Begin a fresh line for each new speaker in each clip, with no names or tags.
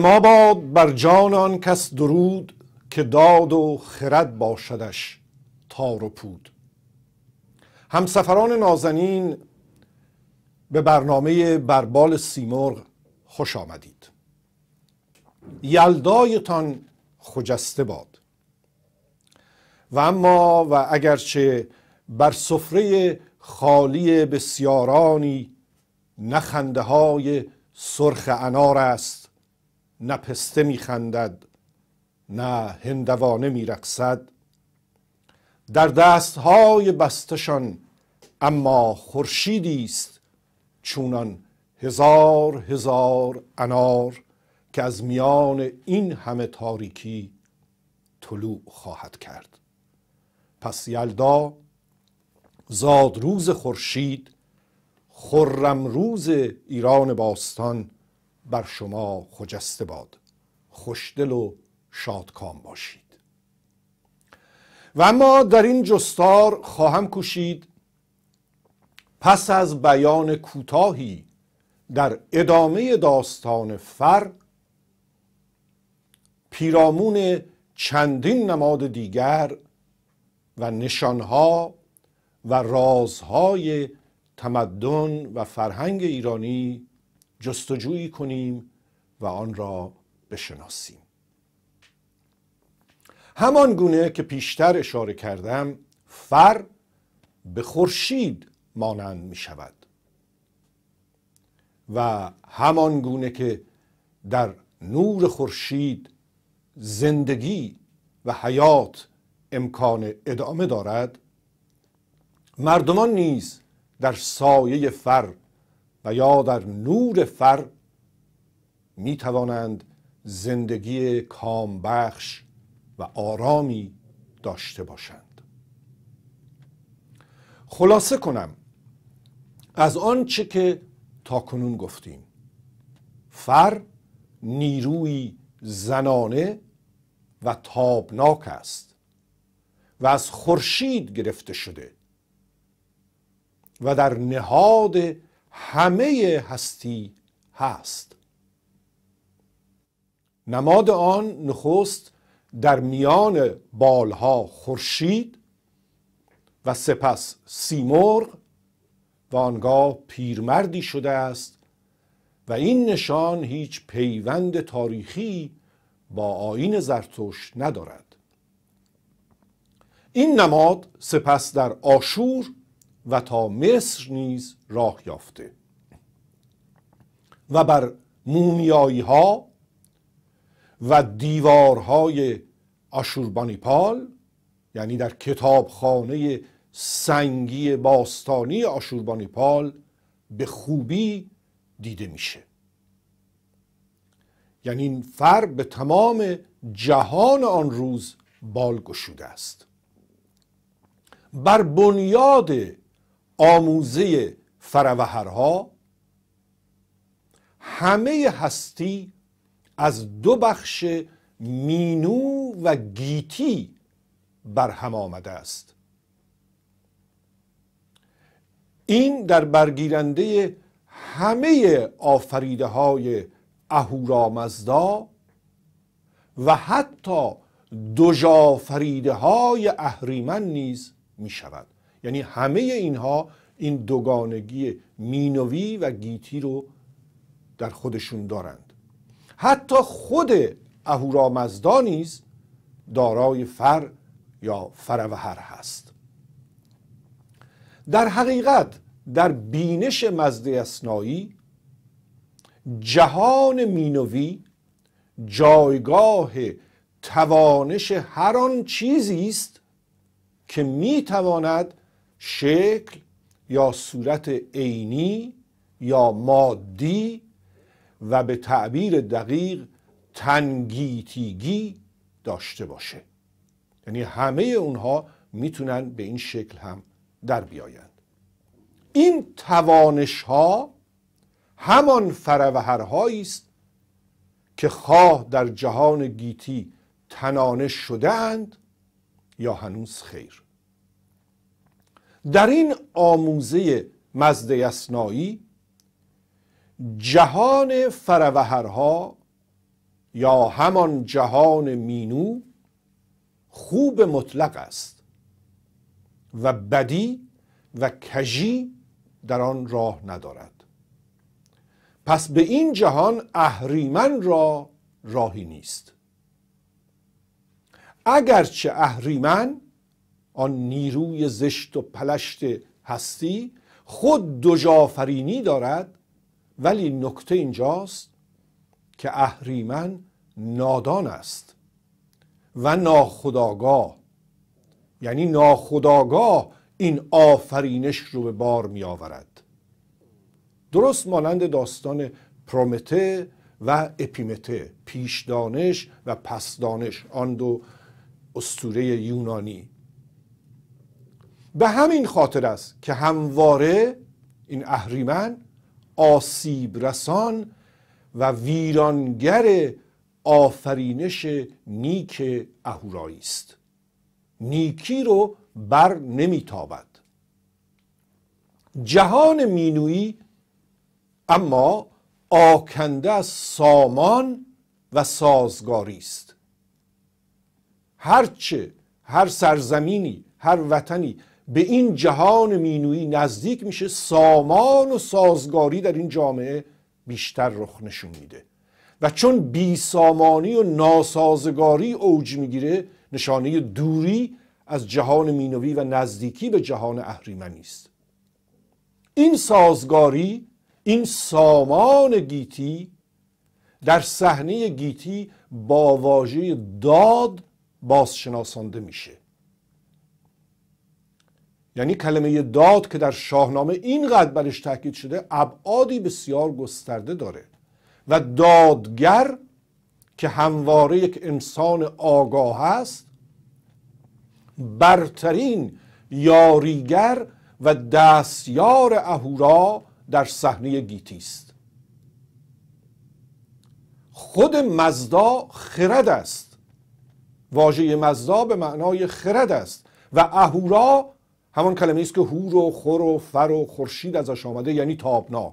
ما باد بر جان آن کس درود که داد و خرد باشدش تار و پود همسفران نازنین به برنامه بربال سیمرغ خوش آمدید یلدایتان خجسته باد و اما و اگرچه بر سفره خالی بسیارانی نخنده های سرخ انار است نه پسته میخندد نه هندوانه میرقصد در دستهای بستشان اما خورشیدی است چونان هزار هزار انار که از میان این همه تاریکی طلوع خواهد کرد پس یلدا زاد روز خورشید خرم روز ایران باستان بر شما خجسته باد خوشدل و شادکام باشید و اما در این جستار خواهم کوشید پس از بیان کوتاهی در ادامه داستان فر پیرامون چندین نماد دیگر و نشانها و رازهای تمدن و فرهنگ ایرانی جستجویی کنیم و آن را بشناسیم همان گونه که پیشتر اشاره کردم فر به خورشید مانند می شود و همان گونه که در نور خورشید زندگی و حیات امکان ادامه دارد مردمان نیز در سایه فر و یا در نور فر می توانند زندگی کامبخش و آرامی داشته باشند خلاصه کنم از آنچه که تاکنون گفتیم فر نیروی زنانه و تابناک است و از خورشید گرفته شده و در نهاد همه هستی هست نماد آن نخست در میان بالها خورشید و سپس سیمرغ و آنگاه پیرمردی شده است و این نشان هیچ پیوند تاریخی با آین زرتشت ندارد این نماد سپس در آشور و تا مصر نیز راه یافته و بر مومیایی ها و دیوارهای آشوربانیپال یعنی در کتابخانه سنگی باستانی آشوربانیپال به خوبی دیده میشه یعنی این فر به تمام جهان آن روز بال گشوده است بر بنیاد آموزه فروهرها همه هستی از دو بخش مینو و گیتی برهم آمده است این در برگیرنده همه آفریده های اهورامزدا و حتی آفریده های اهریمن نیز می شود یعنی همه اینها این دوگانگی مینوی و گیتی رو در خودشون دارند حتی خود اهورامزدا نیز دارای فر یا فروهر هست در حقیقت در بینش مزده اسنایی جهان مینوی جایگاه توانش هر آن چیزی است که میتواند شکل یا صورت عینی یا مادی و به تعبیر دقیق تنگیتیگی داشته باشه یعنی همه اونها میتونن به این شکل هم در بیایند این توانش ها همان فروهرهایی است که خواه در جهان گیتی تنانه شدهاند یا هنوز خیر در این آموزه مزد یسنایی جهان فروهرها یا همان جهان مینو خوب مطلق است و بدی و کژی در آن راه ندارد پس به این جهان اهریمن را راهی نیست اگرچه اهریمن آن نیروی زشت و پلشت هستی خود دو دارد ولی نکته اینجاست که اهریمن نادان است و ناخداگاه یعنی ناخداگاه این آفرینش رو به بار می آورد درست مانند داستان پرومته و اپیمته پیش دانش و پس دانش آن دو استوره یونانی به همین خاطر است که همواره این اهریمن آسیب رسان و ویرانگر آفرینش نیک اهورایی است نیکی رو بر نمیتابد جهان مینویی اما آکنده از سامان و سازگاری است هرچه هر سرزمینی هر وطنی به این جهان مینویی نزدیک میشه سامان و سازگاری در این جامعه بیشتر رخ نشون میده و چون بیسامانی و ناسازگاری اوج میگیره نشانه دوری از جهان مینوی و نزدیکی به جهان اهریمنی است این سازگاری این سامان گیتی در صحنه گیتی با واژه داد بازشناسانده میشه یعنی کلمه داد که در شاهنامه اینقدر برش تاکید شده ابعادی بسیار گسترده داره و دادگر که همواره یک انسان آگاه است برترین یاریگر و دستیار اهورا در صحنه گیتی است خود مزدا خرد است واژه مزدا به معنای خرد است و اهورا همان کلمه است که هور و خور و فر و خورشید ازش آمده یعنی تابناک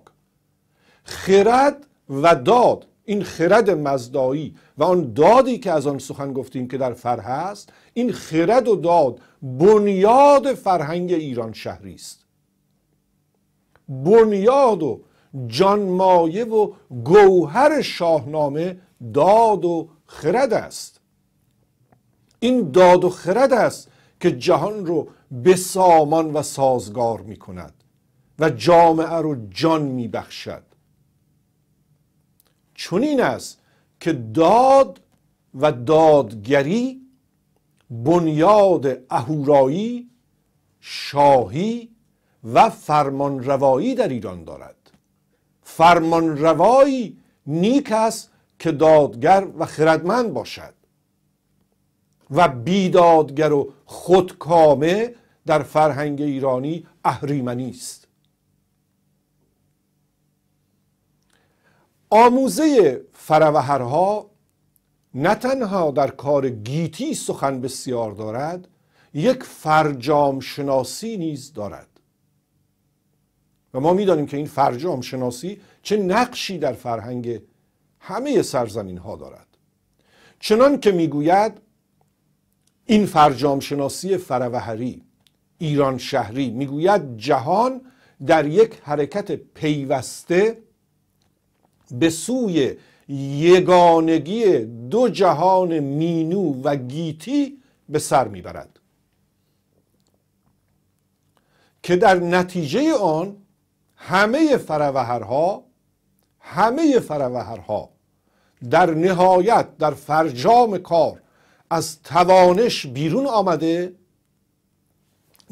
خرد و داد این خرد مزدایی و آن دادی که از آن سخن گفتیم که در فر هست این خرد و داد بنیاد فرهنگ ایران شهری است بنیاد و جانمایه و گوهر شاهنامه داد و خرد است این داد و خرد است که جهان رو به سامان و سازگار می کند و جامعه رو جان می بخشد این است که داد و دادگری بنیاد اهورایی شاهی و فرمانروایی در ایران دارد فرمانروایی نیک است که دادگر و خردمند باشد و بیدادگر و خودکامه در فرهنگ ایرانی اهریمنی است آموزه فروهرها نه تنها در کار گیتی سخن بسیار دارد یک فرجام شناسی نیز دارد و ما میدانیم که این فرجام شناسی چه نقشی در فرهنگ همه سرزمین ها دارد چنان که میگوید این فرجام شناسی فروهری ایران شهری میگوید جهان در یک حرکت پیوسته به سوی یگانگی دو جهان مینو و گیتی به سر میبرد که در نتیجه آن همه فروهرها همه فروهرها در نهایت در فرجام کار از توانش بیرون آمده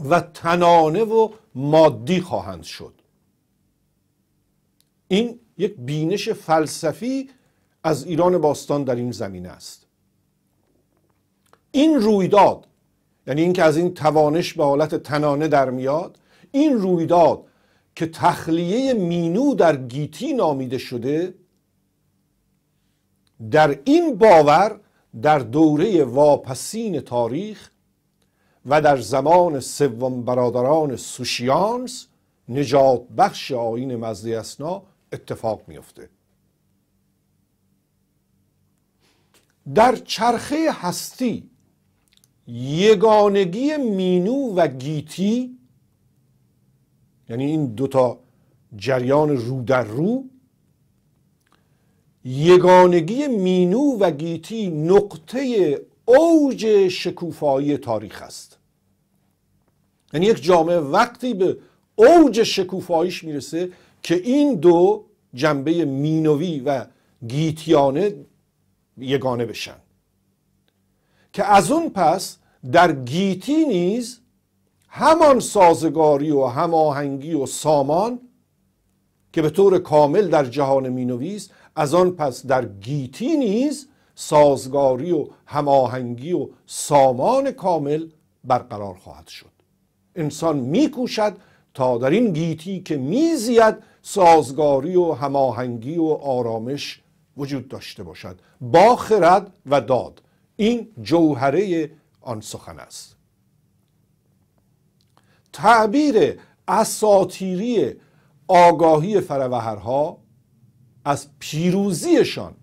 و تنانه و مادی خواهند شد این یک بینش فلسفی از ایران باستان در این زمینه است این رویداد یعنی اینکه از این توانش به حالت تنانه در میاد این رویداد که تخلیه مینو در گیتی نامیده شده در این باور در دوره واپسین تاریخ و در زمان سوم برادران سوشیانس نجات بخش آین مزدی اسنا اتفاق میفته در چرخه هستی یگانگی مینو و گیتی یعنی این دوتا جریان رو در رو یگانگی مینو و گیتی نقطه اوج شکوفایی تاریخ است یعنی یک جامعه وقتی به اوج شکوفاییش میرسه که این دو جنبه مینوی و گیتیانه یگانه بشن که از اون پس در گیتی نیز همان سازگاری و هماهنگی و سامان که به طور کامل در جهان مینوی است از آن پس در گیتی نیز سازگاری و هماهنگی و سامان کامل برقرار خواهد شد انسان میکوشد تا در این گیتی که میزید سازگاری و هماهنگی و آرامش وجود داشته باشد با خرد و داد این جوهره آن سخن است تعبیر اساتیری آگاهی فروهرها از پیروزیشان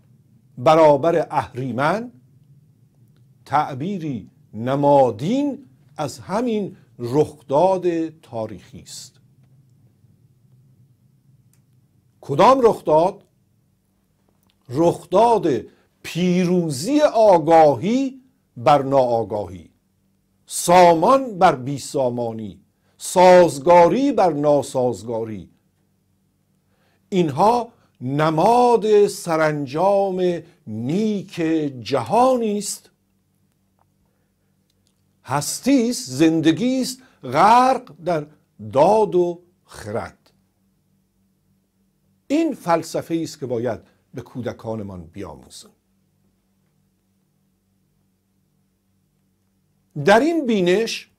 برابر اهریمن تعبیری نمادین از همین رخداد تاریخی است کدام رخداد رخداد پیروزی آگاهی بر ناآگاهی سامان بر بیسامانی سازگاری بر ناسازگاری اینها نماد سرانجام نیک جهانی است هستی است زندگی است غرق در داد و خرد این فلسفه ای است که باید به کودکانمان بیاموزیم در این بینش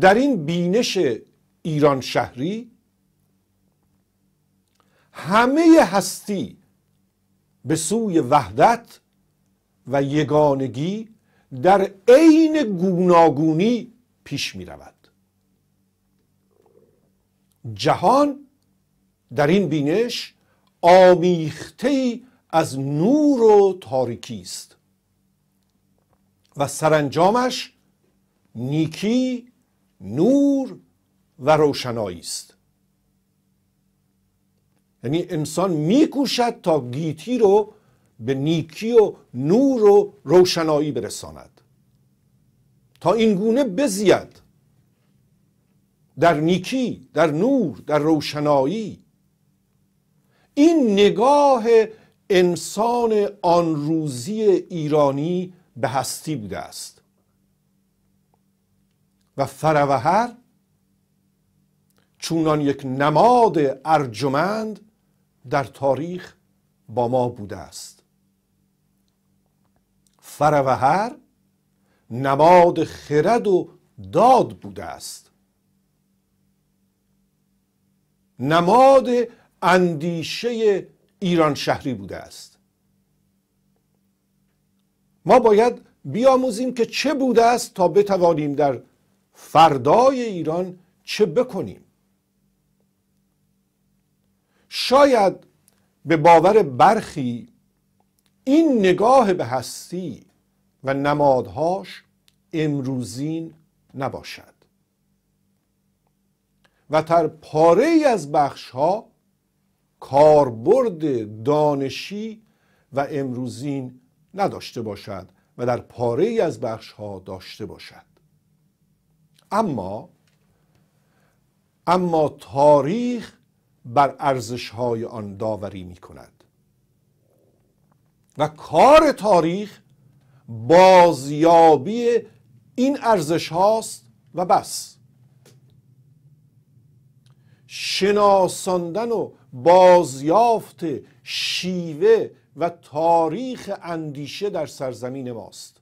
در این بینش ایران شهری همه هستی به سوی وحدت و یگانگی در عین گوناگونی پیش می جهان در این بینش آمیخته ای از نور و تاریکی است و سرانجامش نیکی نور و روشنایی است یعنی انسان میکوشد تا گیتی رو به نیکی و نور و روشنایی برساند تا این گونه بزید در نیکی در نور در روشنایی این نگاه انسان آن روزی ایرانی به هستی بوده است و فروهر چونان یک نماد ارجمند در تاریخ با ما بوده است فروهر نماد خرد و داد بوده است نماد اندیشه ایران شهری بوده است ما باید بیاموزیم که چه بوده است تا بتوانیم در فردای ایران چه بکنیم شاید به باور برخی این نگاه به هستی و نمادهاش امروزین نباشد و تر پاره ای از بخش ها کاربرد دانشی و امروزین نداشته باشد و در پاره ای از بخش ها داشته باشد اما اما تاریخ بر ارزش های آن داوری می کند و کار تاریخ بازیابی این ارزش هاست و بس شناساندن و بازیافت شیوه و تاریخ اندیشه در سرزمین ماست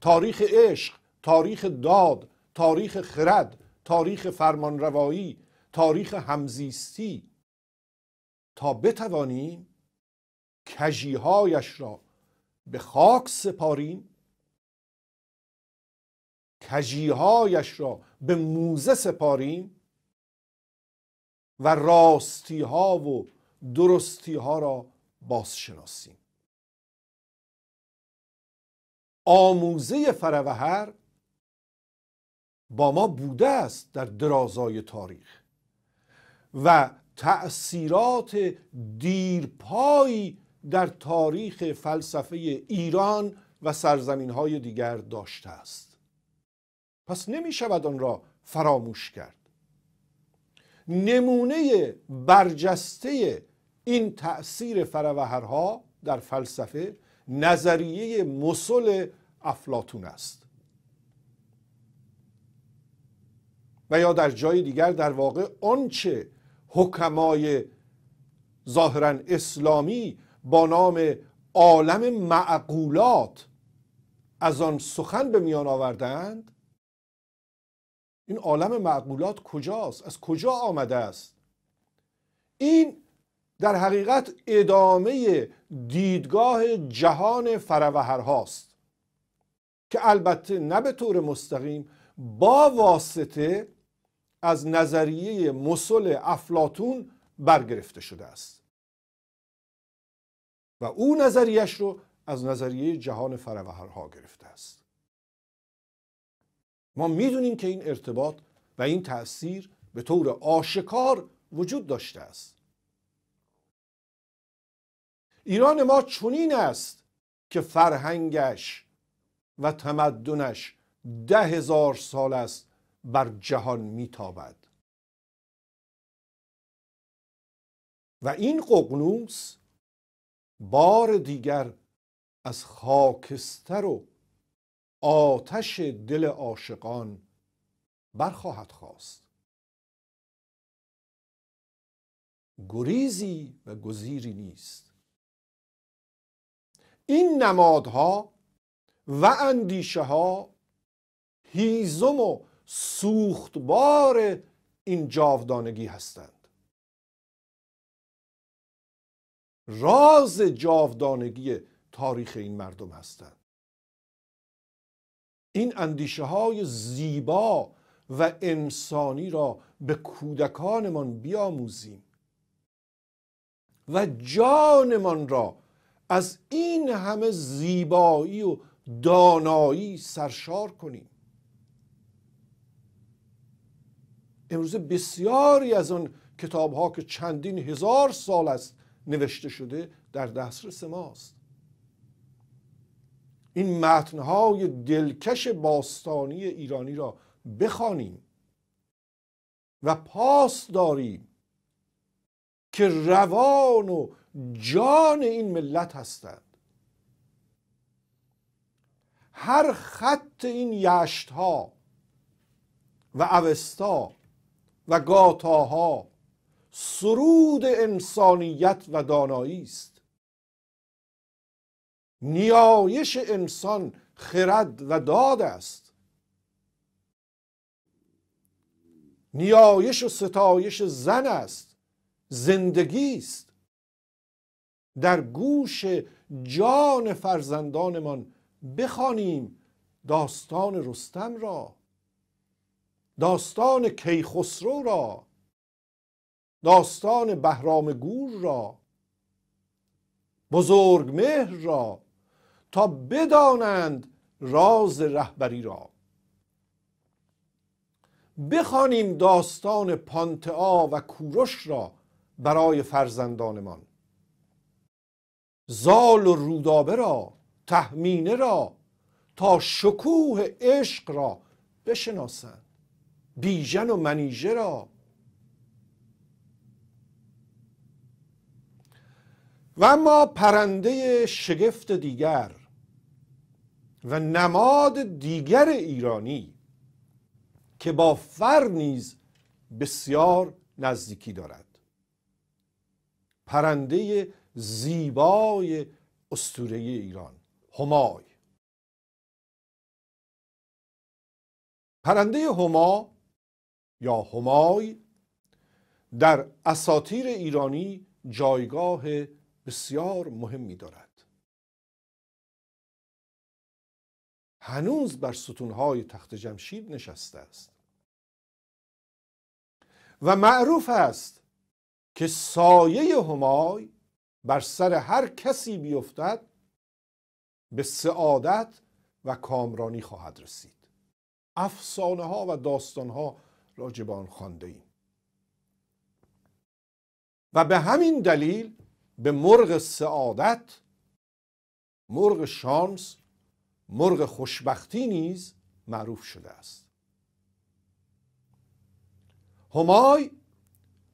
تاریخ عشق تاریخ داد تاریخ خرد تاریخ فرمانروایی تاریخ همزیستی تا بتوانیم کجیهایش را به خاک
سپاریم کجیهایش را به موزه سپاریم و راستی ها و درستی ها را بازشناسیم آموزه فروهر با ما بوده
است در درازای تاریخ و تأثیرات دیرپایی در تاریخ فلسفه ایران و سرزمین های دیگر داشته است پس نمی شود آن را فراموش کرد نمونه برجسته این تأثیر فروهرها در فلسفه نظریه مسل افلاتون است و یا در جای دیگر در واقع آنچه حکمای ظاهرا اسلامی با نام عالم معقولات از آن سخن به میان آوردند این عالم معقولات کجاست از کجا آمده است این در حقیقت ادامه دیدگاه جهان فروهر هاست که البته نه به طور مستقیم با واسطه از نظریه مسل افلاتون برگرفته شده
است و او نظریش رو از نظریه جهان فروهرها گرفته است ما میدونیم که این ارتباط
و این تأثیر به طور آشکار وجود داشته است ایران ما چنین است که فرهنگش و تمدنش ده هزار سال است بر
جهان میتابد و این ققنوس بار دیگر از خاکستر و آتش دل عاشقان برخواهد خواست گریزی و گزیری نیست این نمادها
و اندیشه ها هیزم و سوختبار این جاودانگی هستند راز جاودانگی تاریخ این مردم هستند این اندیشه های زیبا و انسانی را به کودکانمان بیاموزیم و جانمان را از این همه زیبایی و دانایی سرشار کنیم امروزه بسیاری از آن کتاب ها که چندین هزار سال است نوشته شده در دسترس ماست این متنهای دلکش باستانی ایرانی را بخوانیم و پاس داریم که روان و جان این ملت هستند هر خط این یشت ها و اوستا و گاتاها سرود انسانیت و دانایی است نیایش انسان خرد و داد است نیایش و ستایش زن است زندگی است در گوش جان فرزندانمان بخوانیم داستان رستم را داستان کیخسرو را داستان بهرام گور را بزرگ مهر را تا بدانند راز رهبری را بخوانیم داستان پانتعا و کوروش را برای فرزندانمان زال و رودابه را تهمینه را تا شکوه عشق را بشناسند بیژن و منیژه را و اما پرنده شگفت دیگر و نماد دیگر ایرانی که با فر نیز بسیار نزدیکی دارد
پرنده زیبای استوره ایران همای پرنده هما یا همای در اساطیر ایرانی
جایگاه بسیار مهمی دارد هنوز بر ستونهای تخت جمشید نشسته است
و معروف است که سایه همای بر سر هر کسی بیفتد به سعادت
و کامرانی خواهد رسید افسانه ها و داستان ها راجبان به ایم و به همین دلیل به مرغ سعادت مرغ شانس مرغ خوشبختی نیز معروف شده است همای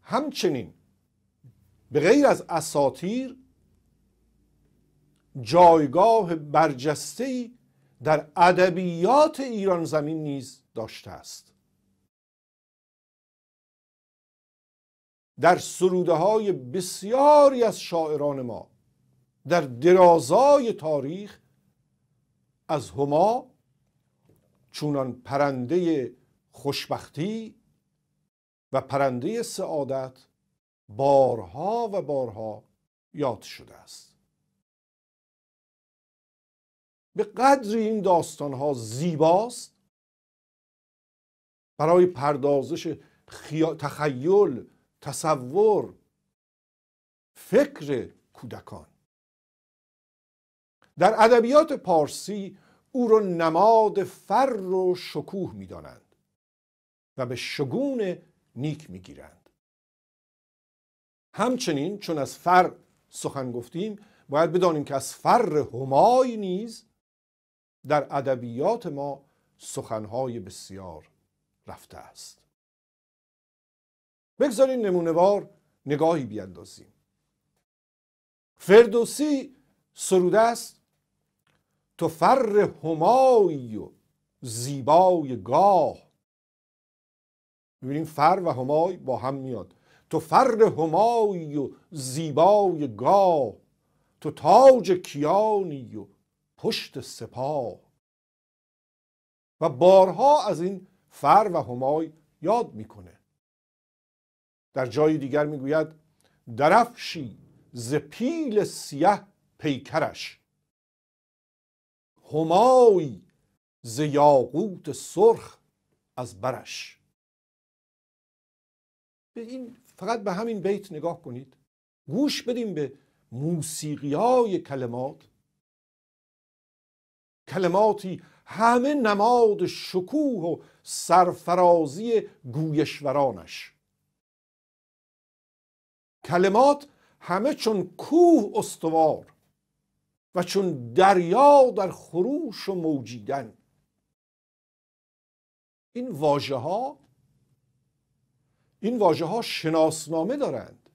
همچنین به غیر از اساتیر جایگاه برجسته‌ای در ادبیات ایران زمین نیز داشته است در سروده های بسیاری از شاعران ما در درازای تاریخ از هما چونان پرنده خوشبختی
و پرنده سعادت بارها و بارها یاد شده است به قدر این داستان ها زیباست برای
پردازش تخیل تصور فکر کودکان در ادبیات پارسی او را نماد فر و شکوه میدانند و به شگون نیک میگیرند همچنین چون از فر سخن گفتیم باید بدانیم که از فر همای نیز در ادبیات ما سخنهای بسیار رفته است بگذارین نمونهوار نگاهی بیاندازیم فردوسی سروده است تو فر همایی و زیبای گاه میبینیم فر و همای با هم میاد تو فر همایی و زیبای گاه تو تاج کیانی و پشت سپاه و بارها از این فر و همای یاد میکنه در جای دیگر میگوید درفشی ز پیل سیه پیکرش
همایی ز یاقوت سرخ از برش به این فقط به همین بیت نگاه کنید گوش بدیم به موسیقی کلمات
کلماتی همه نماد شکوه و سرفرازی گویشورانش کلمات همه چون کوه استوار و چون دریا در خروش و موجیدن این واژه ها این واژه ها شناسنامه دارند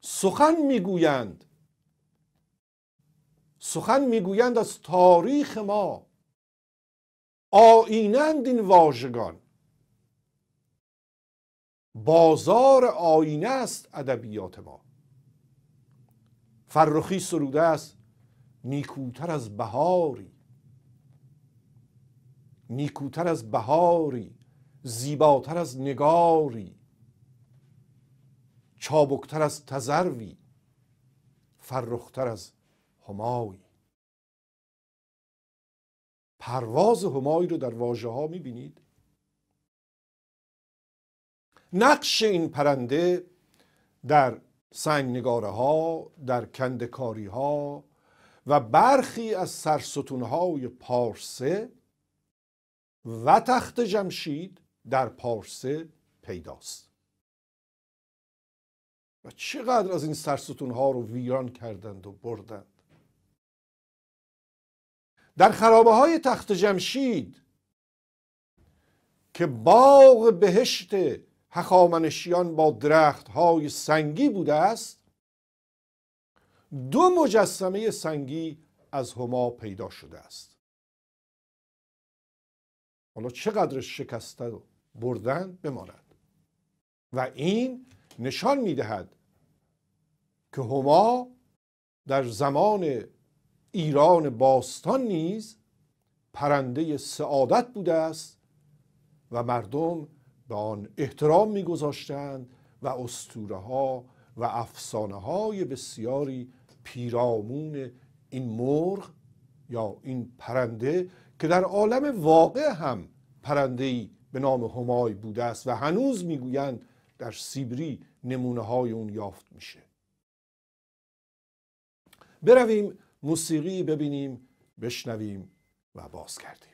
سخن میگویند سخن میگویند از تاریخ ما آینند این واژگان بازار آینه است ادبیات ما فرخی سروده است نیکوتر از بهاری نیکوتر از بهاری زیباتر از نگاری چابکتر از تزروی فرختر از همایی
پرواز همایی رو در واژه ها میبینید نقش این پرنده
در نگاره ها در کندکاری ها و برخی از سرستون های پارسه و تخت جمشید در پارسه پیداست و چقدر از این سرستون ها رو ویران کردند و بردند در خرابه های تخت جمشید که باغ بهشت هخامنشیان با درخت های سنگی
بوده است دو مجسمه سنگی از هما پیدا شده است حالا چقدر شکسته
بردن بماند و این نشان میدهد که هما در زمان ایران باستان نیز پرنده سعادت بوده است و مردم به آن احترام میگذاشتند و اسطوره ها و افسانه های بسیاری پیرامون این مرغ یا این پرنده که در عالم واقع هم ای به نام همای بوده است و هنوز میگویند در سیبری نمونه های اون یافت میشه برویم موسیقی ببینیم بشنویم و باز کردیم.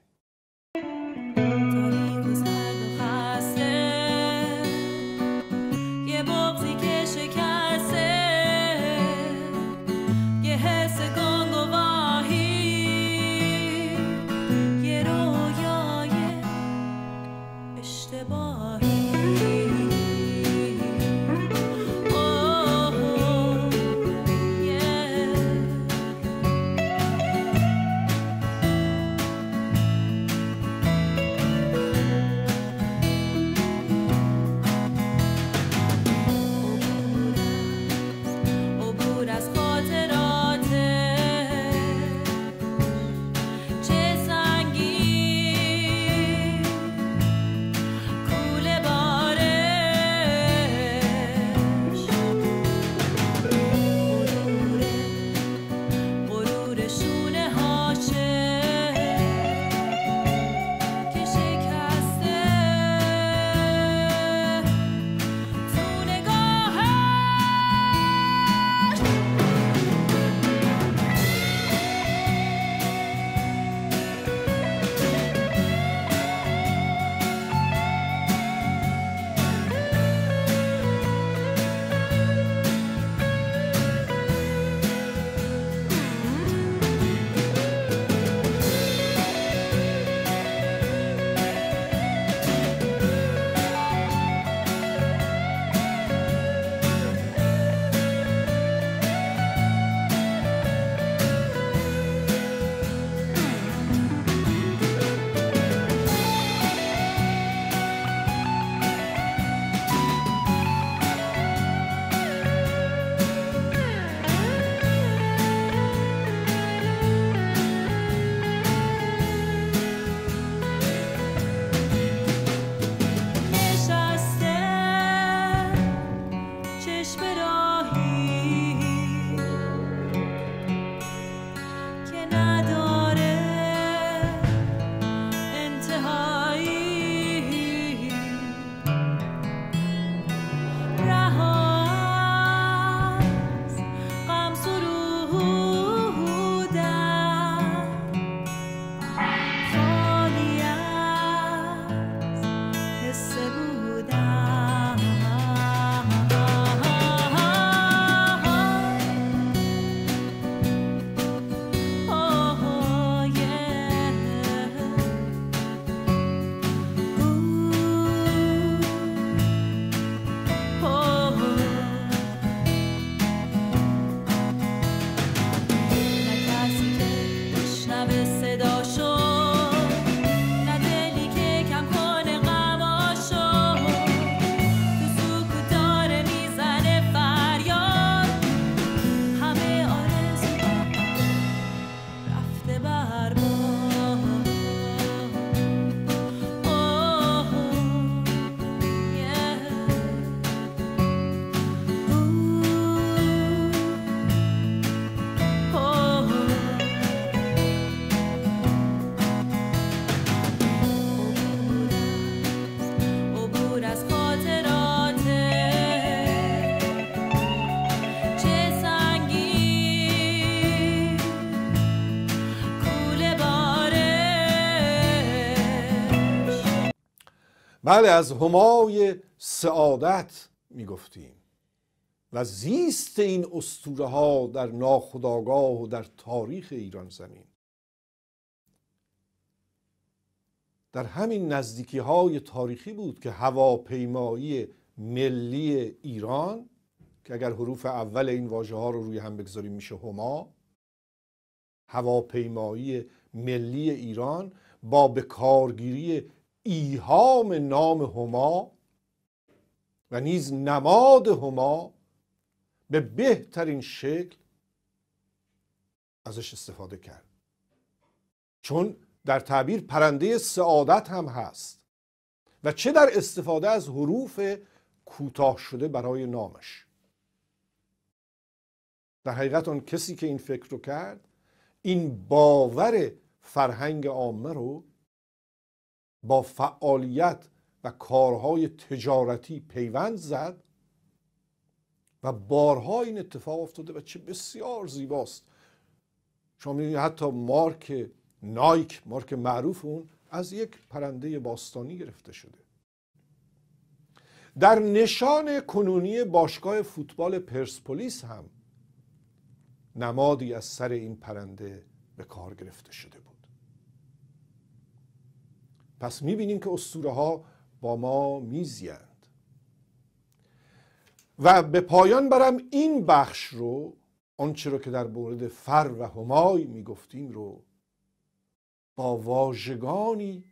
بله از همای سعادت میگفتیم و زیست این استوره ها در ناخداگاه و در تاریخ ایران زمین در همین نزدیکی های تاریخی بود که هواپیمایی ملی ایران که اگر حروف اول این واژه ها رو روی هم بگذاریم میشه هما هواپیمایی ملی ایران با بکارگیری ایهام نام هما و نیز نماد هما به بهترین شکل ازش استفاده کرد چون در تعبیر پرنده سعادت هم هست و چه در استفاده از حروف کوتاه شده برای نامش در حقیقت آن کسی که این فکر رو کرد این باور فرهنگ عامه رو با فعالیت و کارهای تجارتی پیوند زد و بارها این اتفاق افتاده و چه بسیار زیباست شما میدونید حتی مارک نایک مارک معروف اون از یک پرنده باستانی گرفته شده در نشان کنونی باشگاه فوتبال پرسپولیس هم نمادی از سر این پرنده به کار گرفته شده بود پس میبینیم که اسطوره ها با ما میزیند و به پایان برم این بخش رو آنچه رو که در مورد فر و همای میگفتیم رو با واژگانی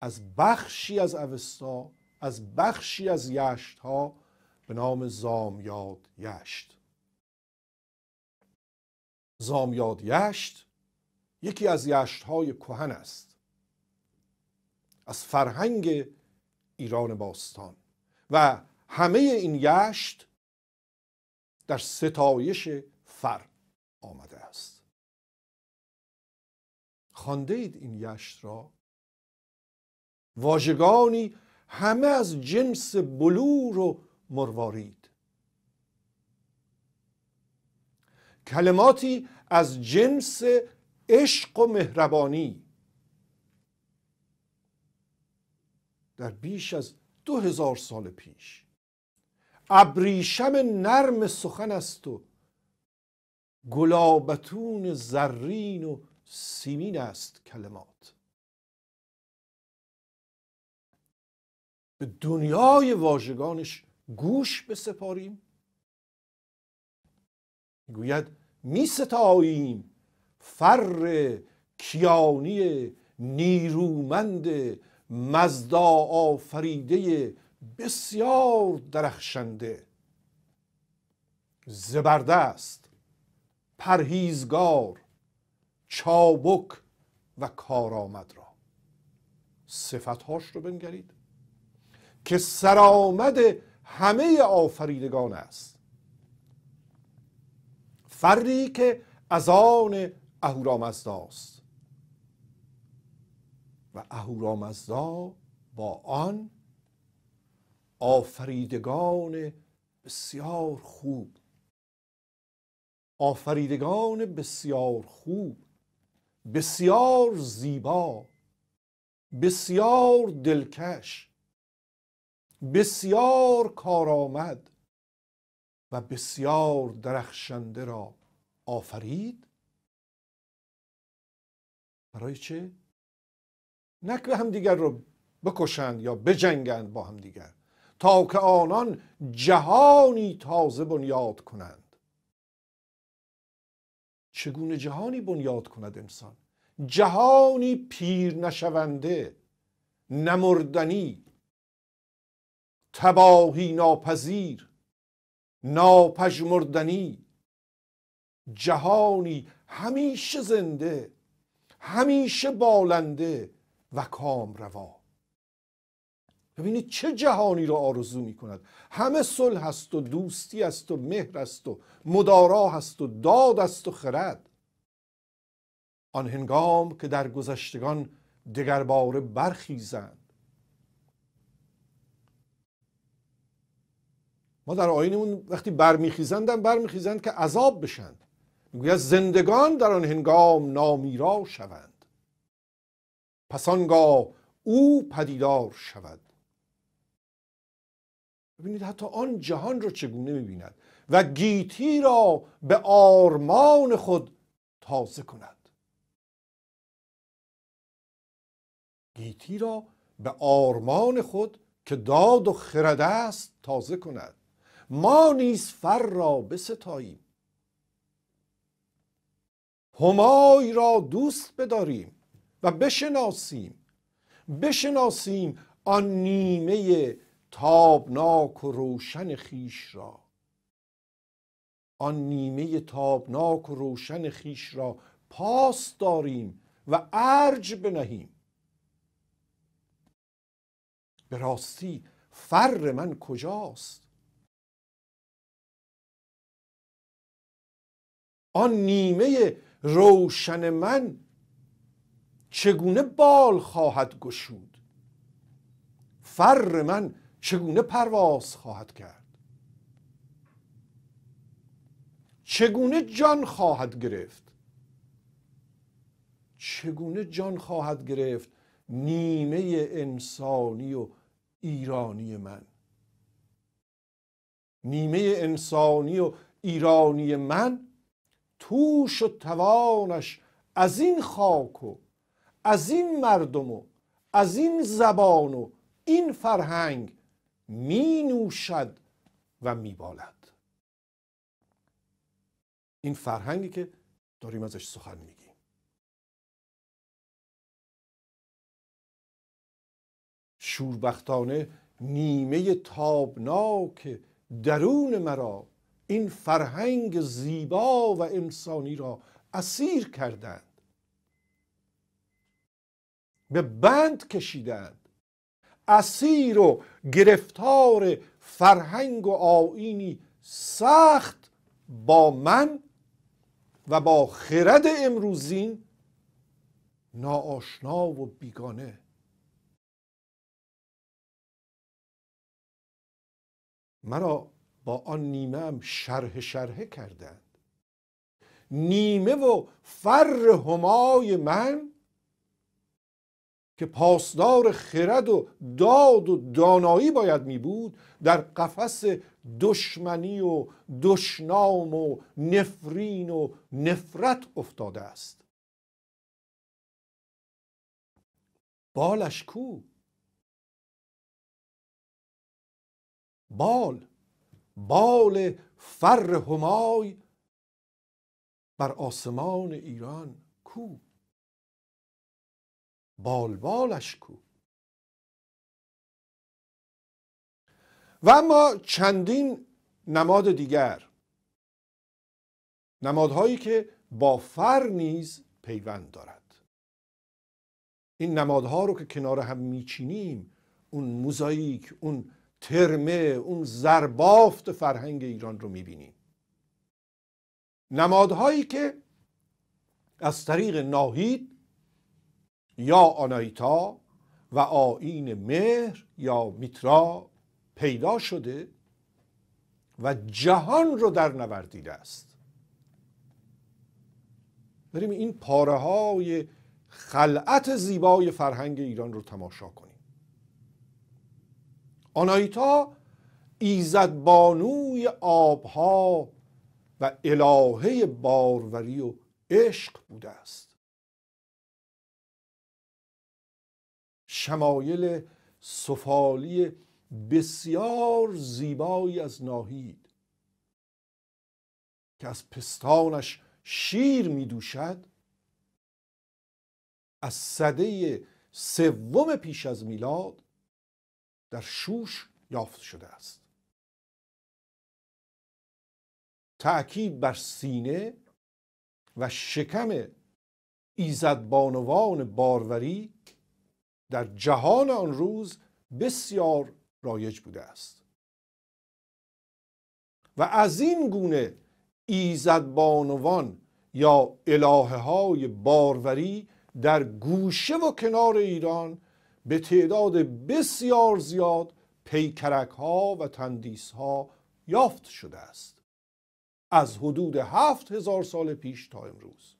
از بخشی از اوستا از بخشی از یشت ها به نام زامیاد یشت زامیاد یشت یکی از یشت های کهن است از فرهنگ ایران باستان و همه این یشت
در ستایش فر آمده است خانده اید این یشت را واژگانی
همه از جنس بلور و مروارید کلماتی از جنس عشق و مهربانی در بیش از دو هزار سال پیش ابریشم نرم
سخن است و گلابتون زرین و سیمین است کلمات به دنیای واژگانش گوش بسپاریم
میگوید می ستاییم فر کیانی نیرومند مزدا آفریده بسیار درخشنده است پرهیزگار چابک و کارآمد را صفتهاش رو بنگرید که سرآمد همه آفریدگان است فردی که از آن اهورامزداست و اهورامزدا با آن آفریدگان بسیار خوب آفریدگان بسیار خوب بسیار زیبا بسیار دلکش بسیار کارآمد و
بسیار درخشنده را آفرید برای چه به هم دیگر رو بکشند
یا بجنگند با همدیگر تا که آنان جهانی تازه بنیاد کنند چگونه جهانی بنیاد کند انسان جهانی پیر نشونده نمردنی تباهی ناپذیر ناپژمردنی جهانی همیشه زنده همیشه بالنده و کام روا ببینید چه جهانی را آرزو می کند همه صلح است و دوستی است و مهر است و مدارا است و داد است و خرد آن هنگام که در گذشتگان باره برخیزند ما در آینمون وقتی هم برمیخیزند که عذاب بشند میگوید زندگان در آن هنگام نامیرا شوند پس او پدیدار شود ببینید حتی آن جهان را چگونه میبیند
و گیتی را به آرمان خود تازه کند گیتی را به آرمان
خود که داد و خرد است تازه کند ما نیز فر را بستاییم همای را دوست بداریم و بشناسیم بشناسیم آن نیمه تابناک و روشن خیش را آن نیمه تابناک و روشن خیش را پاس داریم و ارج بنهیم
به راستی فر من کجاست آن نیمه روشن من
چگونه بال خواهد گشود فر من چگونه پرواز خواهد کرد چگونه جان خواهد گرفت چگونه جان خواهد گرفت نیمه انسانی و ایرانی من نیمه انسانی و ایرانی من توش و توانش از این خاک و از این مردم و از این زبان و این فرهنگ می نوشد و می بالد
این فرهنگی که داریم ازش سخن میگیم شوربختانه نیمه تابناک درون مرا
این فرهنگ زیبا و انسانی را اسیر کردن به بند کشیدند اسیر و گرفتار فرهنگ و آینی سخت با من و با خرد امروزین
ناآشنا و بیگانه مرا با آن نیمه هم شرح شرحه کردند نیمه و فر همای
من که پاسدار خرد و داد و دانایی باید می بود در قفس دشمنی و
دشنام و نفرین و نفرت افتاده است بالش کو بال بال فر همای بر آسمان ایران کو بالبالش کو و اما چندین نماد دیگر
نمادهایی که با فر نیز پیوند دارد این نمادها رو که کنار هم میچینیم اون موزاییک اون ترمه اون زربافت فرهنگ ایران رو میبینیم نمادهایی که از طریق ناهید یا آنایتا و آین مهر یا میترا پیدا شده و جهان رو در نوردیده است بریم این پاره های خلعت زیبای فرهنگ ایران رو تماشا کنیم آنایتا ایزد بانوی آبها
و الهه باروری و عشق بوده است شمایل سفالی بسیار زیبایی از ناهید
که از پستانش شیر می دوشد
از صده سوم پیش از میلاد در شوش یافت شده است تأکید بر سینه و شکم
ایزدبانوان باروری در جهان آن روز بسیار رایج بوده است و از این گونه ایزدبانوان یا الهه های باروری در گوشه و کنار ایران به تعداد بسیار زیاد پیکرک ها و تندیس ها یافت شده است
از حدود هفت هزار سال پیش تا امروز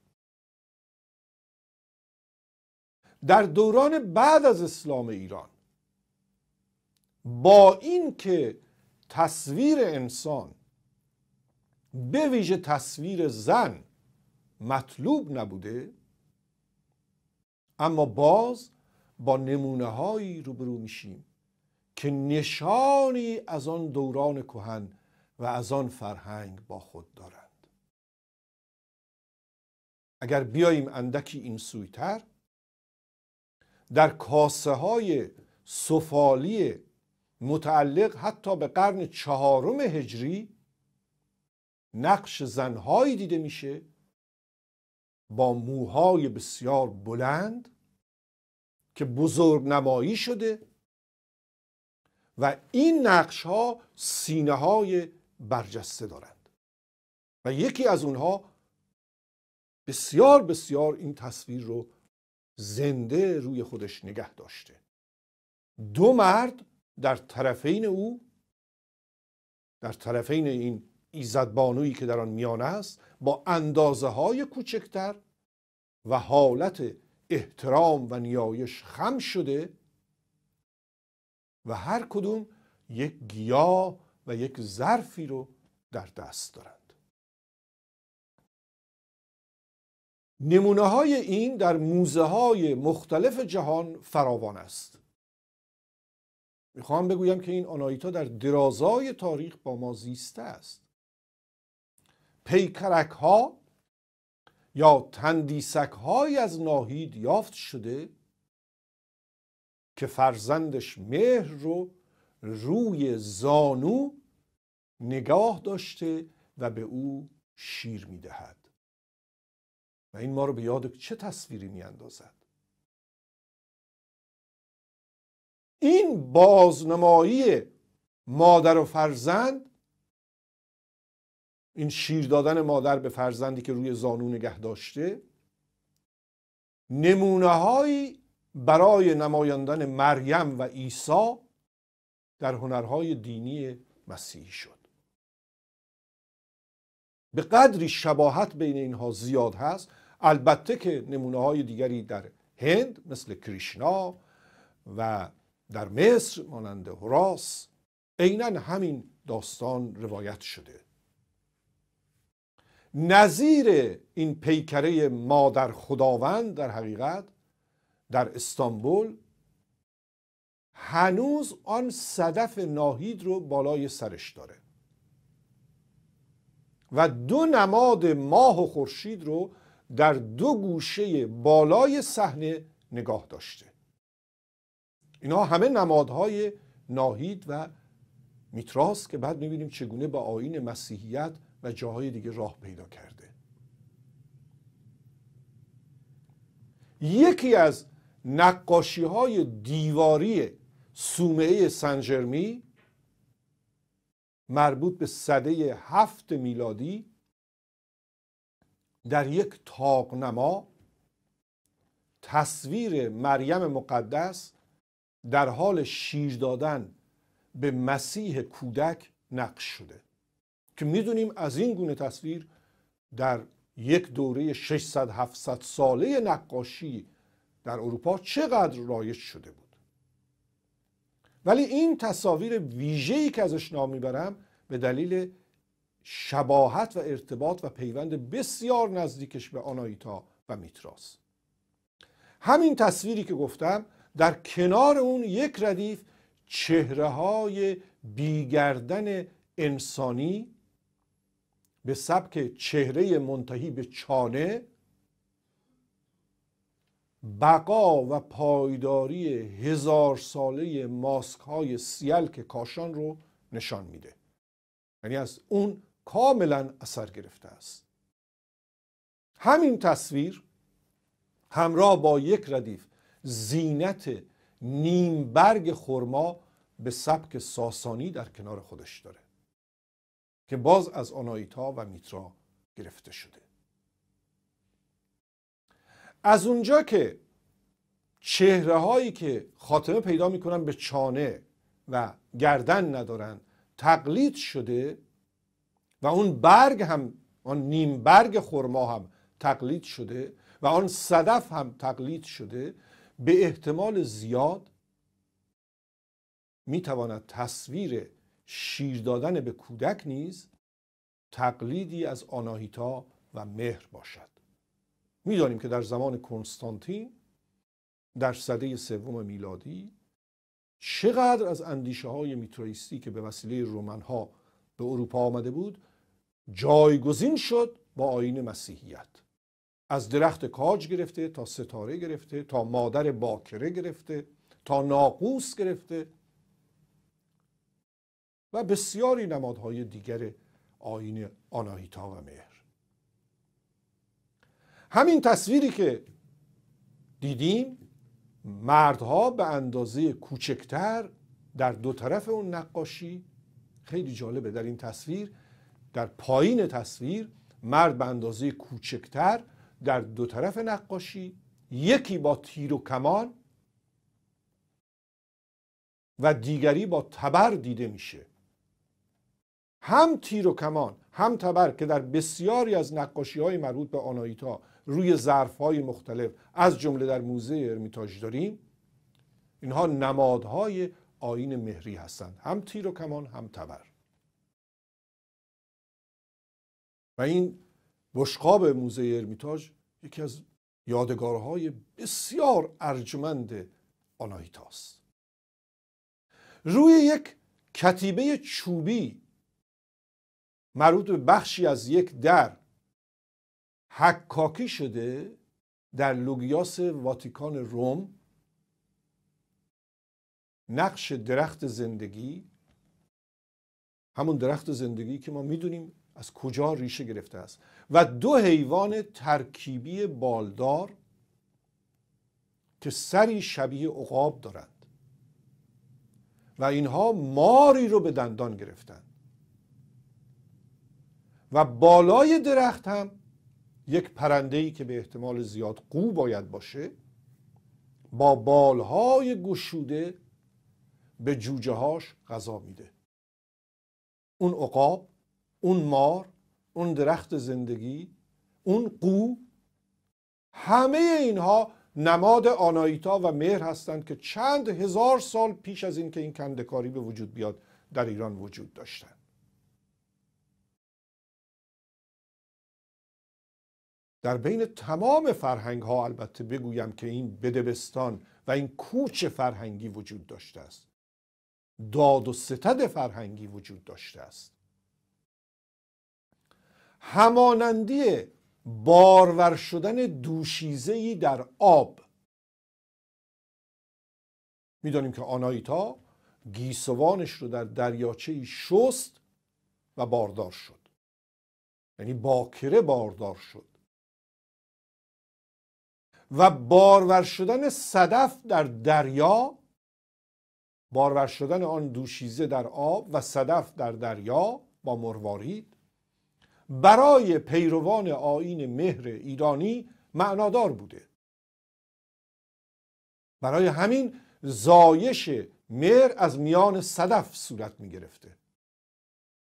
در دوران بعد از اسلام ایران
با این که تصویر انسان به ویژه تصویر زن مطلوب نبوده اما باز با نمونه هایی روبرو میشیم که نشانی از آن دوران کهن و از آن فرهنگ با خود دارند اگر بیاییم اندکی این سویتر در کاسه های سفالی متعلق حتی به قرن چهارم هجری نقش زنهایی دیده میشه با موهای بسیار بلند که بزرگ نمایی شده و این نقش ها سینه های برجسته دارند و یکی از اونها بسیار بسیار این تصویر رو زنده روی خودش نگه داشته دو مرد در طرفین او در طرفین این ایزدبانویی که در آن میانه است با اندازه های کوچکتر و حالت احترام و نیایش خم شده
و هر کدوم یک گیاه و یک ظرفی رو در دست دارند نمونه های این در موزه های مختلف جهان فراوان است
میخوام بگویم که این آنایتا در درازای تاریخ با ما زیسته است پیکرک ها یا تندیسک های از ناهید یافت شده که فرزندش مهر رو روی زانو نگاه داشته
و به او شیر میدهد و این ما رو به یاد چه تصویری میاندازد این بازنمایی مادر و فرزند
این شیر دادن مادر به فرزندی که روی زانو نگه داشته نمونه هایی برای نمایاندن مریم و عیسی در هنرهای دینی مسیحی شد به قدری شباهت بین اینها زیاد هست البته که نمونه های دیگری در هند مثل کریشنا و در مصر مانند هراس عینا همین داستان روایت شده نظیر این پیکره مادر خداوند در حقیقت در استانبول هنوز آن صدف ناهید رو بالای سرش داره و دو نماد ماه و خورشید رو در دو گوشه بالای صحنه نگاه داشته اینا همه نمادهای ناهید و میتراست که بعد میبینیم چگونه با آین مسیحیت و جاهای دیگه راه پیدا کرده یکی از نقاشی های دیواری سومعه سنجرمی مربوط به سده هفت میلادی در یک تاقنما تصویر مریم مقدس در حال شیر دادن به مسیح کودک نقش شده که میدونیم از این گونه تصویر در یک دوره 600 700 ساله نقاشی در اروپا چقدر رایج شده بود ولی این تصاویر ویژه‌ای که ازش نام میبرم به دلیل شباهت و ارتباط و پیوند بسیار نزدیکش به آنایتا و میتراس همین تصویری که گفتم در کنار اون یک ردیف چهره های بیگردن انسانی به سبک چهره منتهی به چانه بقا و پایداری هزار ساله ماسک های سیلک کاشان رو نشان میده یعنی از اون کاملا اثر گرفته است همین تصویر همراه با یک ردیف زینت نیم برگ خرما به سبک ساسانی در کنار خودش داره که باز از آنایتا و میترا گرفته شده از اونجا که چهره هایی که خاتمه پیدا میکنن به چانه و گردن ندارن تقلید شده و اون برگ هم آن نیم برگ خرما هم تقلید شده و آن صدف هم تقلید شده به احتمال زیاد میتواند تصویر شیر دادن به کودک نیز تقلیدی از آناهیتا و مهر باشد میدانیم که در زمان کنستانتین در سده سوم میلادی چقدر از اندیشه های میترائیستی که به وسیله رومن ها به اروپا آمده بود جایگزین شد با آین مسیحیت از درخت کاج گرفته تا ستاره گرفته تا مادر باکره گرفته تا ناقوس گرفته و بسیاری نمادهای دیگر آین آناهیتا و مهر همین تصویری که دیدیم مردها به اندازه کوچکتر در دو طرف اون نقاشی خیلی جالبه در این تصویر در پایین تصویر مرد به اندازه کوچکتر در دو طرف نقاشی یکی با تیر و کمان و دیگری با تبر دیده میشه هم تیر و کمان هم تبر که در بسیاری از نقاشی های مربوط به آنایتا روی ظرف های مختلف از جمله در موزه ارمیتاژ داریم اینها نمادهای آین مهری هستند هم تیر و کمان هم تبر و این بشقاب موزه ارمیتاژ یکی از یادگارهای بسیار ارجمند است روی یک کتیبه چوبی مربوط به بخشی از یک در حکاکی شده در لوگیاس واتیکان روم نقش درخت زندگی همون درخت زندگی که ما میدونیم از کجا ریشه گرفته است و دو حیوان ترکیبی بالدار که سری شبیه عقاب دارند و اینها ماری رو به دندان گرفتند و بالای درخت هم یک پرنده ای که به احتمال زیاد قو باید باشه با بالهای گشوده به جوجه هاش غذا میده اون عقاب اون مار اون درخت زندگی اون قو همه اینها نماد آنایتا و مهر هستند که چند هزار سال پیش از اینکه این
کندکاری به وجود بیاد در ایران وجود داشتند در بین تمام فرهنگ ها البته
بگویم که این بدبستان و این کوچ فرهنگی وجود داشته است داد و ستد فرهنگی وجود داشته است همانندی بارور شدن دوشیزهی در آب میدانیم که آنایتا گیسوانش رو در دریاچه شست و باردار شد
یعنی باکره باردار شد و بارور شدن صدف در دریا بارور شدن
آن دوشیزه در آب و صدف در دریا با مروارید برای پیروان آین مهر ایرانی معنادار بوده برای همین زایش مهر از میان صدف صورت می گرفته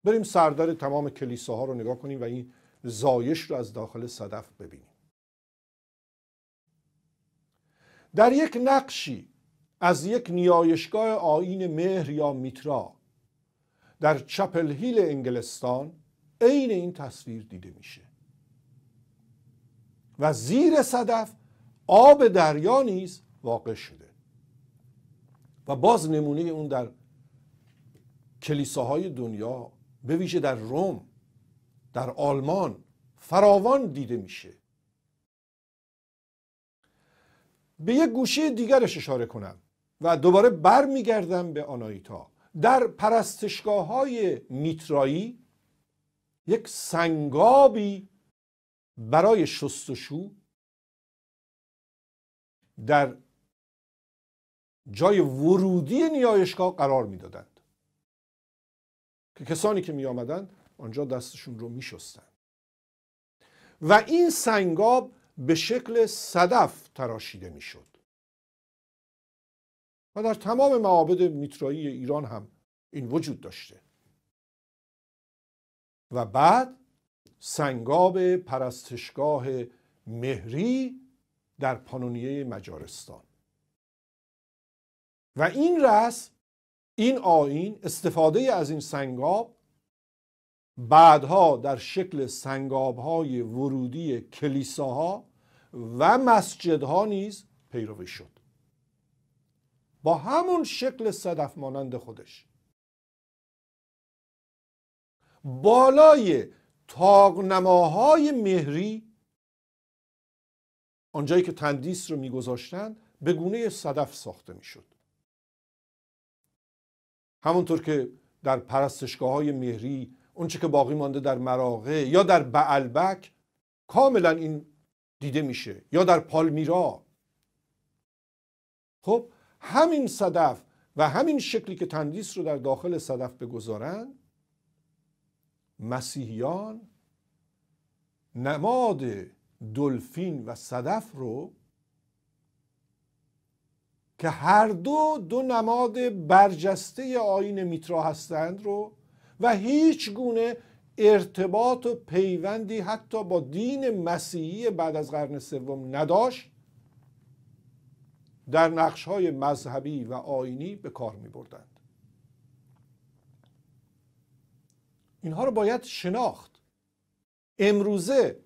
بریم سردار تمام کلیساها رو نگاه کنیم و این زایش رو از داخل صدف ببینیم در یک نقشی از یک نیایشگاه آین مهر یا میترا در چپل هیل انگلستان عین این تصویر دیده میشه و زیر صدف آب دریا نیز واقع شده و باز نمونه اون در کلیساهای دنیا به ویژه در روم در آلمان فراوان دیده میشه به یک گوشه دیگرش اشاره کنم و دوباره برمیگردم به آنایتا در پرستشگاه های میترایی یک
سنگابی برای شستشو در جای ورودی نیایشگاه قرار
میدادند که کسانی که می آنجا دستشون رو می و این سنگاب به شکل صدف
تراشیده میشد و در تمام معابد میترایی ایران هم این وجود داشته و بعد
سنگاب پرستشگاه مهری در پانونیه مجارستان و این رسم این آین استفاده از این سنگاب بعدها در شکل سنگاب های ورودی کلیساها و مسجدها نیز پیروی شد با همون شکل صدف مانند
خودش بالای تاغنماهای مهری آنجایی که تندیس
رو میگذاشتند به گونه صدف ساخته میشد همونطور که در پرستشگاه های مهری اونچه که باقی مانده در مراغه یا در بعلبک کاملا این دیده میشه یا در پالمیرا خب همین صدف و همین شکلی که تندیس رو در داخل صدف بگذارن مسیحیان نماد دلفین و صدف رو که هر دو دو نماد برجسته آین میترا هستند رو و هیچ گونه ارتباط و پیوندی حتی با دین مسیحی بعد از قرن سوم نداشت در نقش های مذهبی و آینی به کار می بردند اینها رو باید شناخت امروزه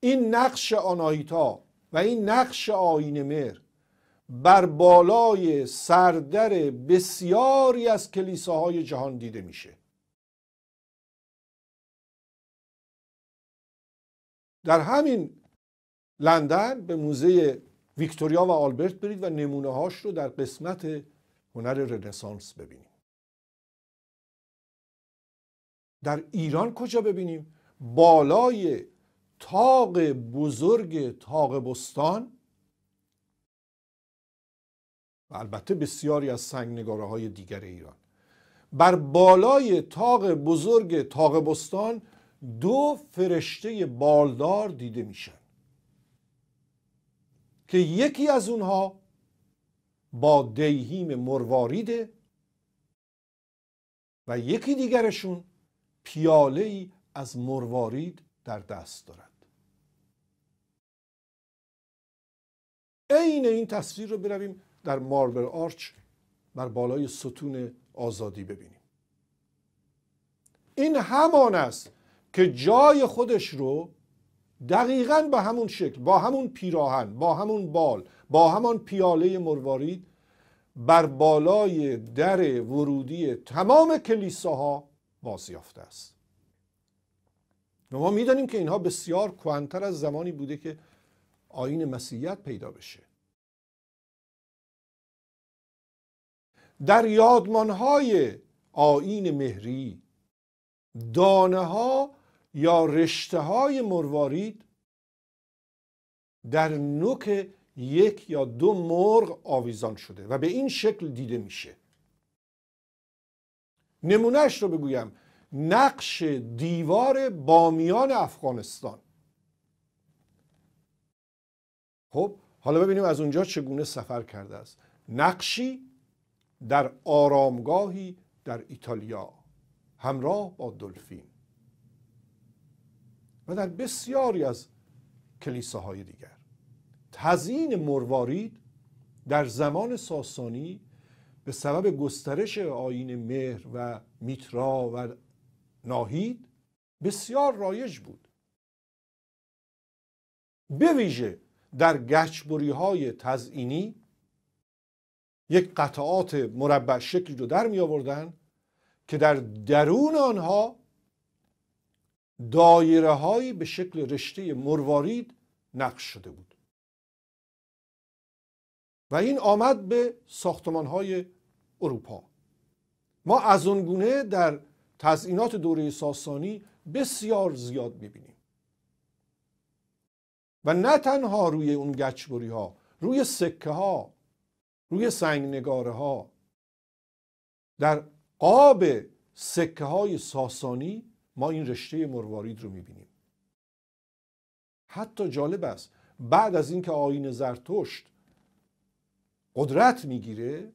این نقش آنایتا و این نقش آین مر بر بالای سردر بسیاری
از کلیساهای جهان دیده میشه در همین لندن به موزه
ویکتوریا و آلبرت برید و نمونه هاش رو در قسمت هنر رنسانس ببینیم در ایران کجا ببینیم بالای تاق بزرگ تاق بستان و البته بسیاری از سنگنگاره های دیگر ایران بر بالای تاق بزرگ تاق بستان دو فرشته بالدار دیده میشن که یکی از اونها با دیهیم مرواریده
و یکی دیگرشون پیاله ای از مروارید در دست دارد
عین این تصویر رو برویم در ماربل آرچ بر بالای ستون آزادی ببینیم این همان است که جای خودش رو دقیقا به همون شکل با همون پیراهن با همون بال با همان پیاله مروارید بر بالای در ورودی تمام کلیساها باز است و ما میدانیم که اینها بسیار کوانتر از زمانی بوده که آین مسیحیت پیدا
بشه در یادمانهای آین مهری دانه ها
یا رشته های مروارید در نوک یک یا دو مرغ آویزان شده و به این شکل دیده میشه نمونهش رو بگویم نقش دیوار بامیان افغانستان خب حالا ببینیم از اونجا چگونه سفر کرده است نقشی در آرامگاهی در ایتالیا همراه با دلفین و در بسیاری از کلیساهای دیگر تزین مروارید در زمان ساسانی به سبب گسترش آین مهر و میترا و ناهید بسیار رایج بود به ویژه در گچبری های تزینی یک قطعات مربع شکلی رو در می آوردن که در درون آنها دایره هایی به شکل رشته مروارید نقش شده بود و این آمد به ساختمان های اروپا ما از گونه در تزئینات دوره ساسانی بسیار زیاد میبینیم و نه تنها روی اون گچبری ها روی سکه ها روی سنگ نگاره ها در قاب سکه های ساسانی ما این رشته مروارید رو میبینیم حتی جالب است بعد از اینکه آین زرتشت قدرت میگیره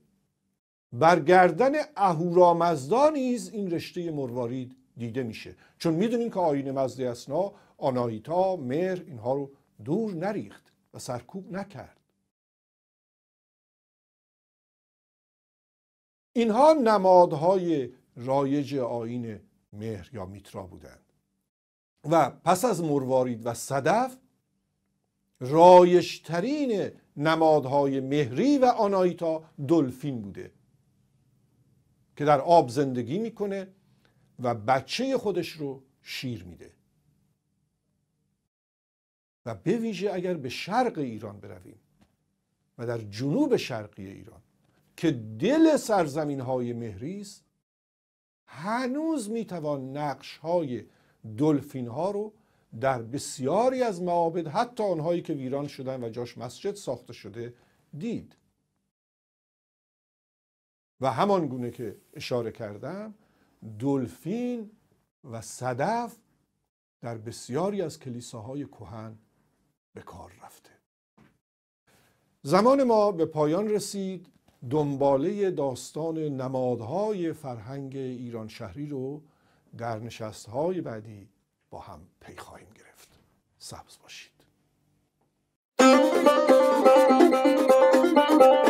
برگردن اهورامزدا نیز این رشته مروارید دیده میشه چون میدونیم که آین مزد
اسنا آنایتا مر، اینها رو دور نریخت و سرکوب نکرد اینها نمادهای رایج آین مهر یا میترا بودند
و پس از مروارید و صدف رایشترین نمادهای مهری و آنایتا دلفین بوده که در آب زندگی میکنه و بچه خودش رو شیر میده و به ویژه اگر به شرق ایران برویم و در جنوب شرقی ایران که دل سرزمین های مهری است هنوز میتوان نقش های دلفین ها رو در بسیاری از معابد حتی آنهایی که ویران شدن و جاش مسجد ساخته شده دید و همان گونه که اشاره کردم دلفین و صدف در بسیاری از کلیساهای کهن به کار رفته زمان ما به پایان رسید دنباله داستان نمادهای فرهنگ ایران شهری رو در نشستهای بعدی با هم پی خواهیم گرفت سبز باشید